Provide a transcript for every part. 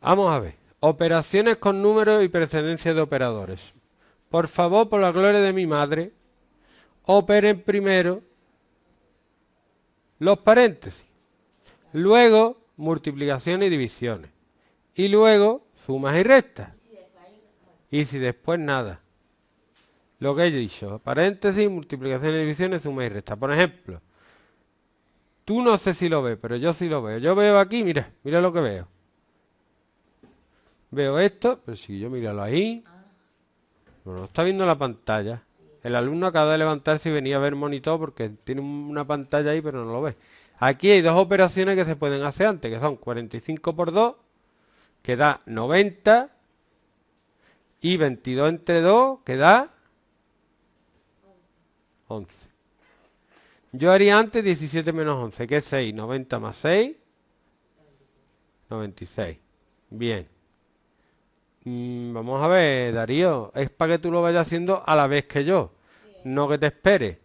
Vamos a ver. Operaciones con números y precedencia de operadores. Por favor, por la gloria de mi madre, operen primero los paréntesis. Luego, multiplicaciones y divisiones. Y luego, sumas y restas. Y si después nada. Lo que he dicho, paréntesis, multiplicaciones y divisiones, sumas y restas. Por ejemplo, tú no sé si lo ves, pero yo sí lo veo. Yo veo aquí, mira, mira lo que veo. Veo esto, pero si yo míralo ahí. Bueno, está viendo la pantalla. El alumno acaba de levantarse y venía a ver monitor porque tiene una pantalla ahí, pero no lo ve. Aquí hay dos operaciones que se pueden hacer antes, que son 45 por 2, que da 90, y 22 entre 2, que da 11. Yo haría antes 17 menos 11, que es 6, 90 más 6, 96. Bien. Mm, vamos a ver, Darío, es para que tú lo vayas haciendo a la vez que yo, no que te espere.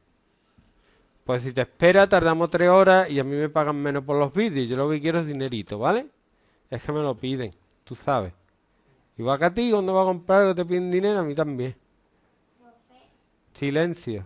Pues si te espera, tardamos tres horas y a mí me pagan menos por los vídeos. Yo lo que quiero es dinerito, ¿vale? Es que me lo piden, tú sabes. Igual que a ti, cuando va a comprar que te piden dinero, a mí también. Silencio.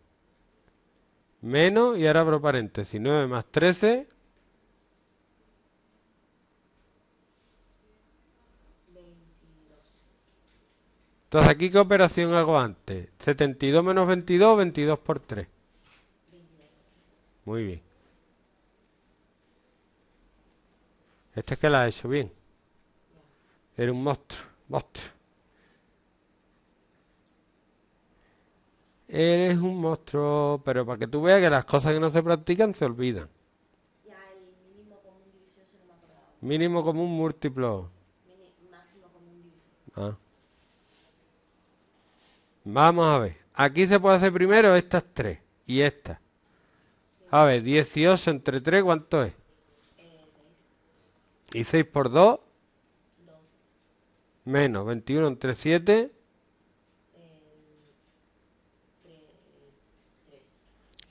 menos, y ahora abro paréntesis, 9 más 13. Entonces, ¿aquí qué operación hago antes? 72 menos 22, 22 por 3. Muy bien. Este es que la ha hecho bien. Era un monstruo, monstruo. Eres un monstruo, pero para que tú veas que las cosas que no se practican se olvidan. Ya, el mínimo común divisor se me acordaba. Mínimo común múltiplo. Mini, máximo común divisor. Ah. Vamos a ver. Aquí se puede hacer primero estas tres y estas. A ver, 18 entre 3, ¿cuánto es? Eh, 6. ¿Y 6 por 2? 2. Menos 21 entre 7.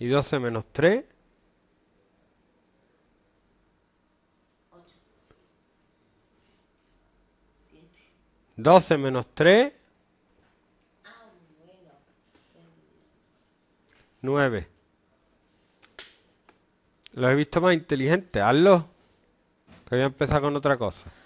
¿Y 12 menos 3? 12 menos 3. 9. Lo he visto más inteligente, hazlo. Que voy a empezar con otra cosa.